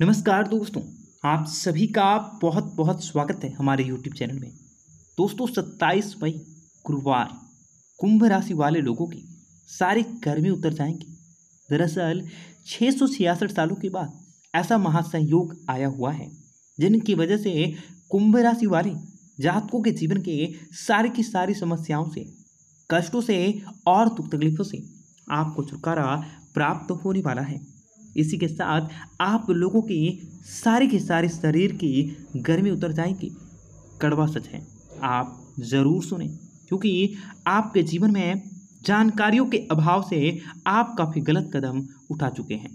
नमस्कार दोस्तों आप सभी का बहुत बहुत स्वागत है हमारे यूट्यूब चैनल में दोस्तों 27 मई गुरुवार कुंभ राशि वाले लोगों की सारे कर्मी उतर जाएंगे दरअसल छः सालों के बाद ऐसा महासहयोग आया हुआ है जिनकी वजह से कुंभ राशि वाले जातकों के जीवन के सारी की सारी समस्याओं से कष्टों से और दुख तकलीफों से आपको छुटकारा प्राप्त होने वाला है इसी के साथ आप लोगों की सारे के सारे शरीर की गर्मी उतर जाएगी कड़वा सच है आप ज़रूर सुने क्योंकि आपके जीवन में जानकारियों के अभाव से आप काफ़ी गलत कदम उठा चुके हैं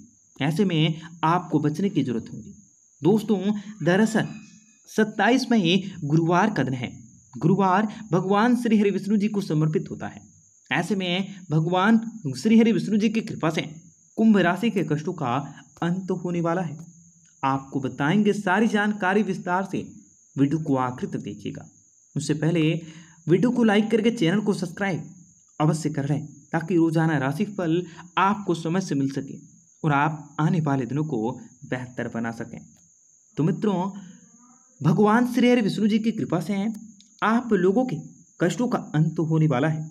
ऐसे में आपको बचने की ज़रूरत होगी दोस्तों दरअसल सत्ताईस मई गुरुवार का दिन है गुरुवार भगवान श्री हरि विष्णु जी को समर्पित होता है ऐसे में भगवान श्री हरि विष्णु जी की कृपा से कुंभ राशि के कष्टों का अंत होने वाला है आपको बताएंगे सारी जानकारी विस्तार से वीडियो को आखिर तक देखिएगा उससे पहले वीडियो को लाइक करके चैनल को सब्सक्राइब अवश्य कर लें ताकि रोजाना राशिफल आपको समय से मिल सके और आप आने वाले दिनों को बेहतर बना सकें तो मित्रों भगवान श्री हरि विष्णु जी की कृपा से आप लोगों के कष्टों का अंत होने वाला है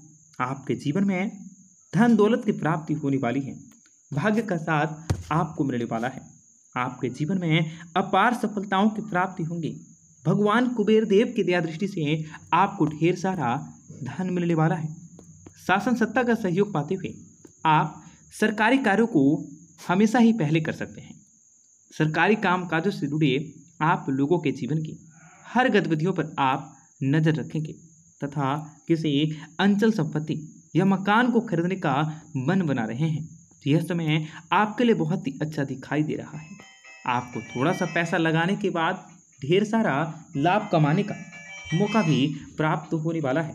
आपके जीवन में धन दौलत की प्राप्ति होने वाली है भाग्य का साथ आपको मिलने वाला है आपके जीवन में अपार सफलताओं की प्राप्ति होंगी भगवान कुबेर देव की दया दृष्टि से आपको ढेर सारा धन मिलने वाला है शासन सत्ता का सहयोग पाते हुए आप सरकारी कार्यों को हमेशा ही पहले कर सकते हैं सरकारी काम काजों से जुड़े आप लोगों के जीवन की हर गतिविधियों पर आप नज़र रखेंगे तथा किसी अंचल संपत्ति या मकान को खरीदने का मन बना रहे हैं तो यह समय आपके लिए बहुत ही अच्छा दिखाई दे रहा है आपको थोड़ा सा पैसा लगाने के बाद ढेर सारा लाभ कमाने का मौका भी प्राप्त होने वाला है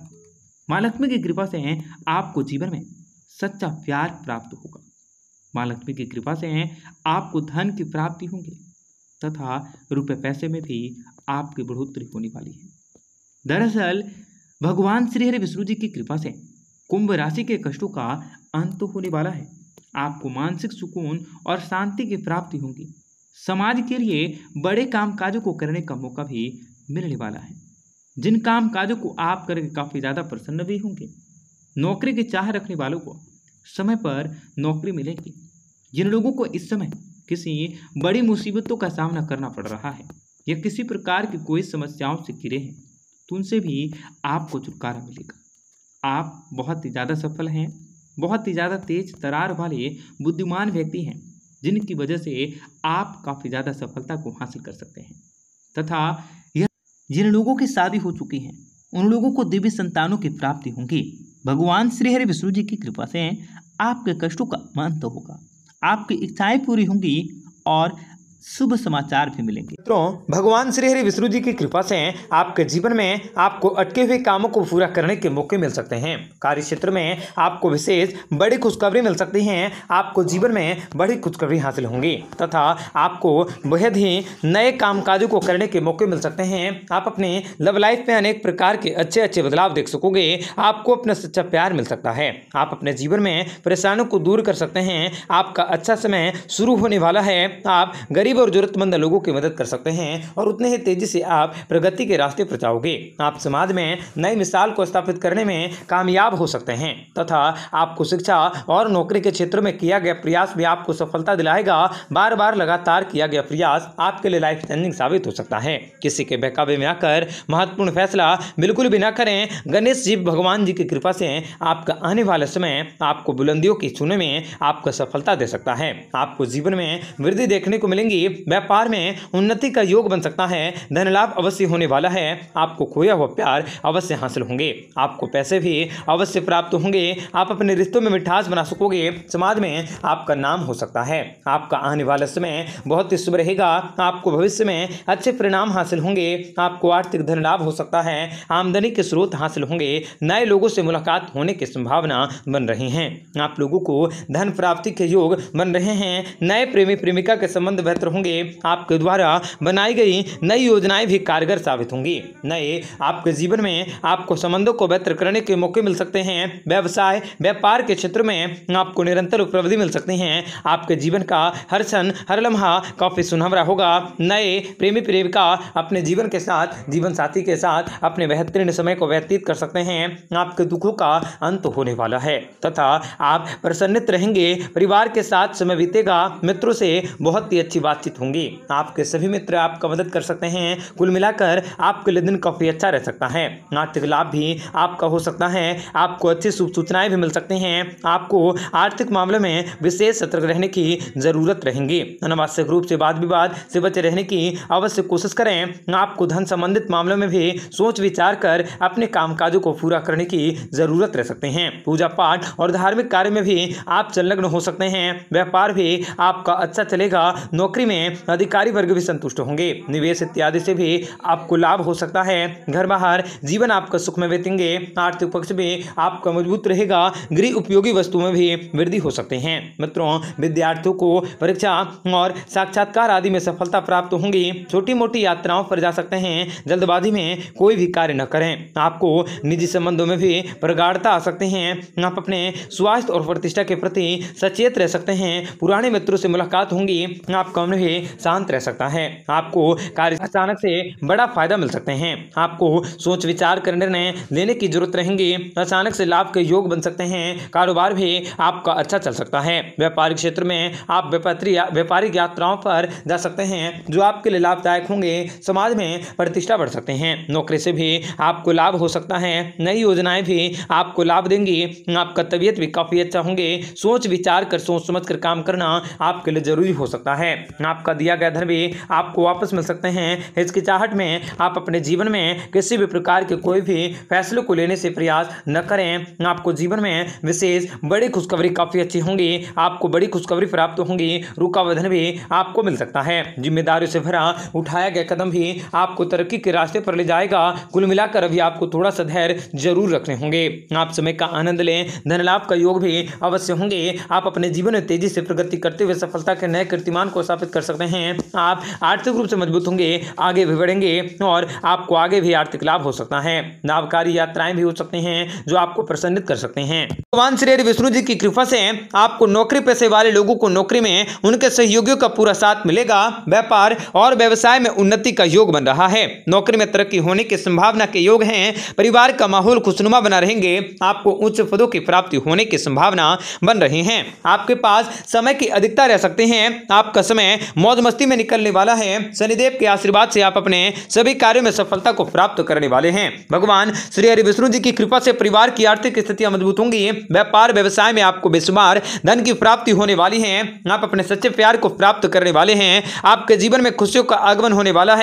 माँ लक्ष्मी की कृपा से आपको जीवन में सच्चा प्यार प्राप्त होगा माँ लक्ष्मी की कृपा से आपको धन की प्राप्ति होंगी तथा रुपए पैसे में भी आपकी बढ़ोतरी होने वाली है दरअसल भगवान श्री हरि विष्णु जी की कृपा से कुंभ राशि के कष्टों का अंत होने वाला है आपको मानसिक सुकून और शांति की प्राप्ति होगी समाज के लिए बड़े काम काजों को करने का मौका भी मिलने वाला है जिन काम काजों को आप करके काफ़ी ज़्यादा प्रसन्न भी होंगे नौकरी की चाह रखने वालों को समय पर नौकरी मिलेगी जिन लोगों को इस समय किसी बड़ी मुसीबतों का सामना करना पड़ रहा है या किसी प्रकार की कोई समस्याओं से घिरे हैं तो उनसे भी आपको छुटकारा मिलेगा आप बहुत ही ज़्यादा सफल हैं बहुत ही ज़्यादा तेज तरार वाले बुद्धिमान व्यक्ति हैं जिनकी वजह से आप काफ़ी ज़्यादा सफलता को हासिल कर सकते हैं तथा यह जिन लोगों की शादी हो चुकी है उन लोगों को दिव्य संतानों की प्राप्ति होंगी भगवान श्री हरि विष्णु जी की कृपा से आपके कष्टों का अंत होगा आपकी इच्छाएं पूरी होंगी और शुभ समाचार भी मिलेंगे मित्रों भगवान श्री हरि विष्णु जी की कृपा से आपके जीवन में आपको अटके हुए कामों को पूरा करने के मौके मिल सकते हैं कार्य क्षेत्र में आपको विशेष बड़ी खुशखबरी मिल सकती है आपको जीवन में बड़ी खुशखबरी हासिल होंगी तथा आपको बेहद ही नए काम को करने के मौके मिल सकते हैं आप अपने लव लाइफ में अनेक प्रकार के अच्छे अच्छे बदलाव देख सकोगे आपको अपना सच्चा प्यार मिल सकता है आप अपने जीवन में परेशानियों को दूर कर सकते हैं आपका अच्छा समय शुरू होने वाला है आप गरीब गरीब और जरूरतमंद लोगों की मदद कर सकते हैं और उतने ही तेजी से आप प्रगति के रास्ते पर जाओगे आप समाज में नई मिसाल को स्थापित करने में कामयाब हो सकते हैं तथा आपको शिक्षा और नौकरी के क्षेत्र में किया गया प्रयास भी आपको सफलता दिलाएगा बार बार लगातार किया गया प्रयास आपके लिए लाइफ चेंजिंग साबित हो सकता है किसी के बहकावे में आकर महत्वपूर्ण फैसला बिल्कुल भी ना करें गणेश जी भगवान जी की कृपा से आपका आने वाला समय आपको बुलंदियों की छूने में आपका सफलता दे सकता है आपको जीवन में वृद्धि देखने को मिलेंगी व्यापार में उन्नति का योग बन सकता है धन लाभ अवश्य होने वाला है आपको खोया हुआ प्यार अवश्य हासिल होंगे आपको पैसे भी अवश्य प्राप्त होंगे आप अपने रिश्तों में मिठास बना सकोगे समाज में आपका नाम हो सकता है आपका आने वाला समय बहुत ही शुभ रहेगा आपको भविष्य में अच्छे परिणाम हासिल होंगे आपको आर्थिक धन लाभ हो सकता है आमदनी के स्रोत हासिल होंगे नए लोगों से मुलाकात होने की संभावना बन रही है आप लोगों को धन प्राप्ति के योग बन रहे हैं नए प्रेमी प्रेमिका के संबंध बेहतर होंगे आपके द्वारा बनाई गई नई योजनाएं भी कारगर साबित होंगी नए आपके जीवन में आपको संबंधों को बेहतर करने के मौके मिल सकते हैं व्यवसाय व्यापार के क्षेत्र में आपको निरंतर उपलब्धि मिल सकती है आपके जीवन का हर क्षण हर लम्हा काफ़ी सुनहरा होगा नए प्रेमी प्रेमिका अपने जीवन के साथ जीवन साथी के साथ अपने बेहतरीन समय को व्यतीत कर सकते हैं आपके दुखों का अंत होने वाला है तथा आप प्रसन्नित रहेंगे परिवार के साथ समय बीतेगा मित्रों से बहुत ही अच्छी बात बातचीत होंगी आपके सभी मित्र आपका मदद कर सकते हैं कुल मिलाकर आपके लिए दिन काफ़ी अच्छा रह सकता है आर्थिक लाभ भी आपका हो सकता है आपको अच्छी शुभ सूचनाएं भी मिल सकते हैं आपको आर्थिक मामले में विशेष सतर्क रहने की ज़रूरत रहेंगी अनावश्यक रूप से वाद विवाद से बचे रहने की अवश्य कोशिश करें आपको धन संबंधित मामलों में भी सोच विचार कर अपने कामकाजों को पूरा करने की ज़रूरत रह सकते हैं पूजा पाठ और धार्मिक कार्य में भी आप संलग्न हो सकते हैं व्यापार भी आपका अच्छा चलेगा नौकरी नौकरी में अधिकारी वर्ग भी संतुष्ट होंगे निवेश इत्यादि से भी आपको लाभ हो सकता है घर बाहर जीवन आपका सुख में बीतेंगे आर्थिक पक्ष में आपका मजबूत रहेगा गृह उपयोगी वस्तु में भी वृद्धि हो सकते हैं मित्रों विद्यार्थियों को परीक्षा और साक्षात्कार आदि में सफलता प्राप्त होंगी छोटी मोटी यात्राओं पर जा सकते हैं जल्दबाजी में कोई भी कार्य न करें आपको निजी संबंधों में भी प्रगाढ़ता आ सकते हैं आप अपने स्वास्थ्य और प्रतिष्ठा के प्रति सचेत रह सकते हैं पुराने मित्रों से मुलाकात होंगी आपका सामने ही शांत रह सकता है आपको कार्य अचानक से बड़ा फायदा मिल सकते हैं आपको सोच विचार कर निर्णय लेने की जरूरत रहेंगी अचानक से लाभ के योग बन सकते हैं कारोबार भी आपका अच्छा चल सकता है व्यापारिक क्षेत्र में आप व्यापारी व्यापारिक यात्राओं पर जा सकते हैं जो आपके लिए लाभदायक होंगे समाज में प्रतिष्ठा बढ़ सकते हैं नौकरी से भी आपको लाभ हो सकता है नई योजनाएं भी आपको लाभ देंगी आपका तबीयत भी काफ़ी अच्छा होंगे सोच विचार कर सोच समझ कर काम करना आपके लिए ज़रूरी हो सकता है आपका दिया गया धन भी आपको वापस मिल सकते हैं हिचकिचाहट में आप अपने जीवन में किसी भी प्रकार के कोई भी फैसले को लेने से प्रयास न करें आपको जीवन में विशेष बड़ी खुशखबरी काफ़ी अच्छी होंगी आपको बड़ी खुशखबरी प्राप्त होंगी रुका वधन भी आपको मिल सकता है जिम्मेदारियों से भरा उठाया गया कदम भी आपको तरक्की के रास्ते पर ले जाएगा कुल मिलाकर अभी आपको थोड़ा सा धैर्य जरूर रखने होंगे आप समय का आनंद लें धन लाभ का योग भी अवश्य होंगे आप अपने जीवन में तेजी से प्रगति करते हुए सफलता के नए कीर्तिमान को स्थापित कर सकते हैं आप आर्थिक रूप से मजबूत होंगे आगे भी बढ़ेंगे और आपको आगे भी आर्थिक लाभ हो सकता है लाभकारी यात्राएं भी हो सकते हैं जो आपको प्रसन्नित कर सकते हैं भगवान श्री हरि विष्णु जी की कृपा से आपको नौकरी पैसे वाले लोगों को नौकरी में उनके सहयोगियों का पूरा साथ मिलेगा व्यापार और व्यवसाय में उन्नति का योग बन रहा है नौकरी में तरक्की होने की संभावना के योग हैं परिवार का माहौल खुशनुमा बना रहेंगे आपको उच्च पदों की प्राप्ति होने की संभावना बन रही है आपके पास समय की अधिकता रह सकते हैं आपका समय मौज मस्ती में निकलने वाला है शनिदेव के आशीर्वाद से आप अपने सभी कार्यों में सफलता को प्राप्त करने वाले हैं भगवान श्री हरि विष्णु जी की कृपा से परिवार की आर्थिक स्थितियां मजबूत होंगी व्यापार व्यवसाय में आपको बेशुमार धन की प्राप्ति होने वाली है आप अपने सच्चे प्यार को प्राप्त करने वाले हैं आपके जीवन में खुशियों का आगमन होने वाला है